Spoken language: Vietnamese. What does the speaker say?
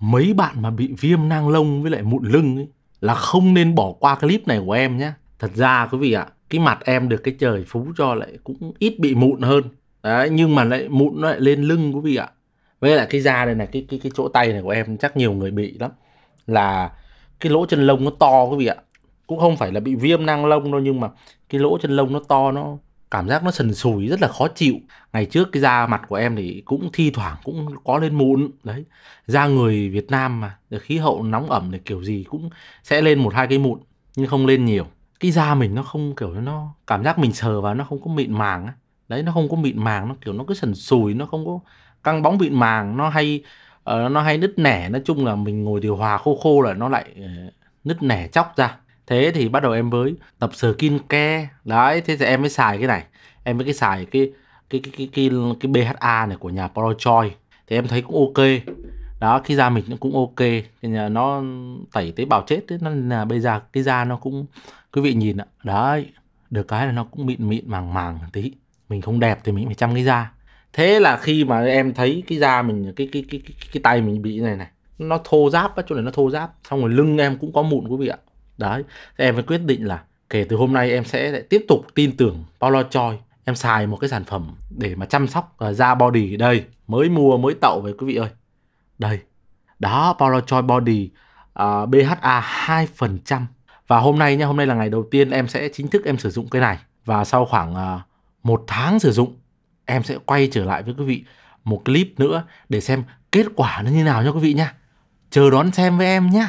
mấy bạn mà bị viêm nang lông với lại mụn lưng ấy, là không nên bỏ qua clip này của em nhé. Thật ra quý vị ạ, cái mặt em được cái trời phú cho lại cũng ít bị mụn hơn. Đấy, nhưng mà lại mụn nó lại lên lưng quý vị ạ. À. Với lại cái da này này, cái cái cái chỗ tay này của em chắc nhiều người bị lắm. Là cái lỗ chân lông nó to quý vị ạ. Cũng không phải là bị viêm nang lông đâu nhưng mà cái lỗ chân lông nó to nó cảm giác nó sần sùi rất là khó chịu ngày trước cái da mặt của em thì cũng thi thoảng cũng có lên mụn đấy da người Việt Nam mà khí hậu nóng ẩm thì kiểu gì cũng sẽ lên một hai cái mụn nhưng không lên nhiều cái da mình nó không kiểu nó cảm giác mình sờ vào nó không có mịn màng đấy nó không có mịn màng nó kiểu nó cứ sần sùi nó không có căng bóng mịn màng nó hay uh, nó hay nứt nẻ nói chung là mình ngồi điều hòa khô khô là nó lại uh, nứt nẻ chóc ra thế thì bắt đầu em mới tập skin ke đấy thế thì em mới xài cái này em mới cái xài cái cái cái cái cái, cái BHA này của nhà Prochoi thì em thấy cũng ok đó khi da mình cũng ok thì nhà nó tẩy tế bào chết ấy, nó là bây giờ cái da nó cũng quý vị nhìn ạ đấy được cái là nó cũng mịn mịn màng màng tí mình không đẹp thì mình phải chăm cái da thế là khi mà em thấy cái da mình cái cái cái cái, cái tay mình bị này này nó thô ráp á chỗ này nó thô ráp xong rồi lưng em cũng có mụn quý vị ạ đấy thì em mới quyết định là kể từ hôm nay em sẽ lại tiếp tục tin tưởng Paulo Choi em xài một cái sản phẩm để mà chăm sóc à, da body đây mới mua mới tậu về quý vị ơi đây đó Paulo Choi Body uh, BHA 2% và hôm nay nha hôm nay là ngày đầu tiên em sẽ chính thức em sử dụng cái này và sau khoảng uh, một tháng sử dụng em sẽ quay trở lại với quý vị một clip nữa để xem kết quả nó như nào nha quý vị nha chờ đón xem với em nhé